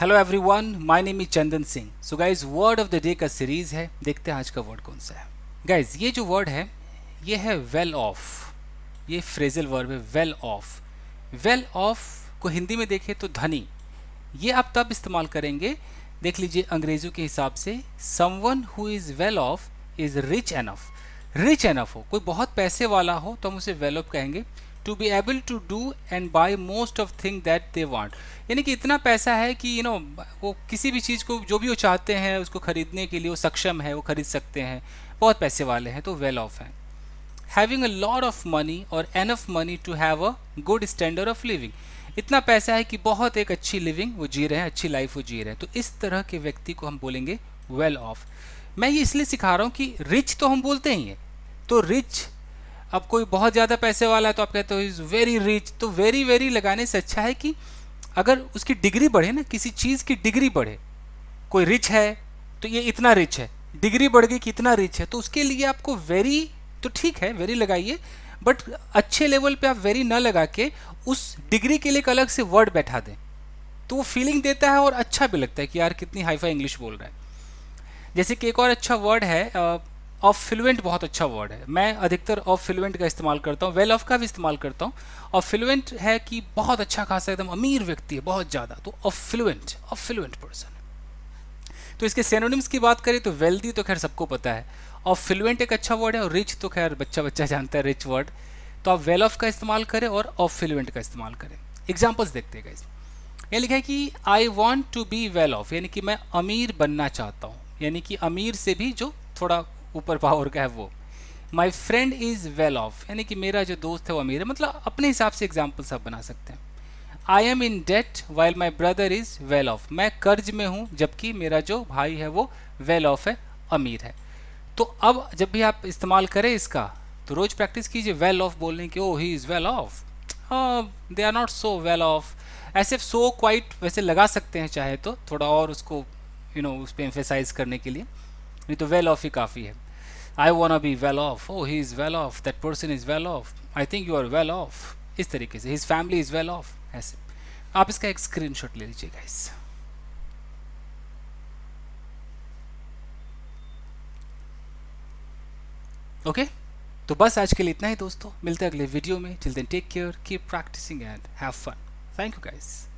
Hello everyone my name is Chandan Singh so guys word of the day का series है देखते हैं आज का वर्ड कौन सा है गाइज ये जो वर्ड है ये है वेल ऑफ ये फ्रेजल वर्ब है वेल ऑफ वेल ऑफ को हिंदी में देखें तो धनी ये आप तब इस्तेमाल करेंगे देख लीजिए अंग्रेजों के हिसाब से someone who is well off is rich enough rich enough हो कोई बहुत पैसे वाला हो तो हम उसे वेल ऑफ कहेंगे to be able to do and buy most of thing that they want यानी कि इतना पैसा है कि यू you नो know, वो किसी भी चीज़ को जो भी वो चाहते हैं उसको ख़रीदने के लिए वो सक्षम है वो ख़रीद सकते हैं बहुत पैसे वाले हैं तो वेल ऑफ हैं having a lot of money और enough money to have a good standard of living इतना पैसा है कि बहुत एक अच्छी लिविंग वो जी रहे हैं अच्छी लाइफ वो जी रहे हैं तो इस तरह के व्यक्ति को हम बोलेंगे वेल well ऑफ मैं ये इसलिए सिखा रहा हूँ कि रिच तो हम बोलते ही हैं तो रिच अब कोई बहुत ज़्यादा पैसे वाला है तो आप कहते हो इज़ वेरी रिच तो वेरी वेरी लगाने से अच्छा है कि अगर उसकी डिग्री बढ़े ना किसी चीज़ की डिग्री बढ़े कोई रिच है तो ये इतना रिच है डिग्री बढ़ गई कि इतना रिच है तो उसके लिए आपको वेरी तो ठीक है वेरी लगाइए बट अच्छे लेवल पे आप वेरी ना लगा के उस डिग्री के लिए एक अलग से वर्ड बैठा दें तो वो फीलिंग देता है और अच्छा भी लगता है कि यार कितनी हाईफाई इंग्लिश बोल रहा है जैसे कि एक और अच्छा वर्ड है ऑफ फ्लुएंट बहुत अच्छा वर्ड है मैं अधिकतर ऑफ फ्लुएंट का इस्तेमाल करता हूँ वेल ऑफ का भी इस्तेमाल करता हूँ ऑफ फ्लुएंट है कि बहुत अच्छा खासा एकदम अमीर व्यक्ति है बहुत ज़्यादा तो off fluent off fluent person तो इसके सेनोनिम्स की बात करें तो वेल्दी तो खैर सबको पता है और फ्लुएंट एक अच्छा वर्ड है और रिच तो खैर बच्चा बच्चा जानता है रिच वर्ड तो आप वेल ऑफ का इस्तेमाल करें और ऑफ फ्लुएंट का इस्तेमाल करें एग्जाम्पल्स देखते हैं इसमें यह लिखा है कि I want to be well off यानी कि मैं अमीर बनना चाहता हूँ यानी कि अमीर से भी जो थोड़ा ऊपर पावर का है वो my friend is well off यानी कि मेरा जो दोस्त है वो अमीर है मतलब अपने हिसाब से एग्जाम्पल सब बना सकते हैं I am in debt while my brother is well off मैं कर्ज में हूँ जबकि मेरा जो भाई है वो वेल ऑफ है अमीर है तो अब जब भी आप इस्तेमाल करें इसका तो रोज़ प्रैक्टिस कीजिए वेल ऑफ बोलने की oh he is well off they are not so well off ऐसे सो क्वाइट वैसे लगा सकते हैं चाहे तो थोड़ा और उसको यू you नो know, उस पर एम्फेसाइज करने के लिए नहीं तो वेल ऑफ ही काफ़ी है I want be well off oh he is well off that person is well off I think you are well off इस तरीके से his family is well off ऐसे आप इसका एक स्क्रीन शॉट ले लीजिएगा इस ओके okay? तो बस आज के लिए इतना ही दोस्तों मिलते हैं अगले वीडियो में children take care keep practicing and have fun thank you guys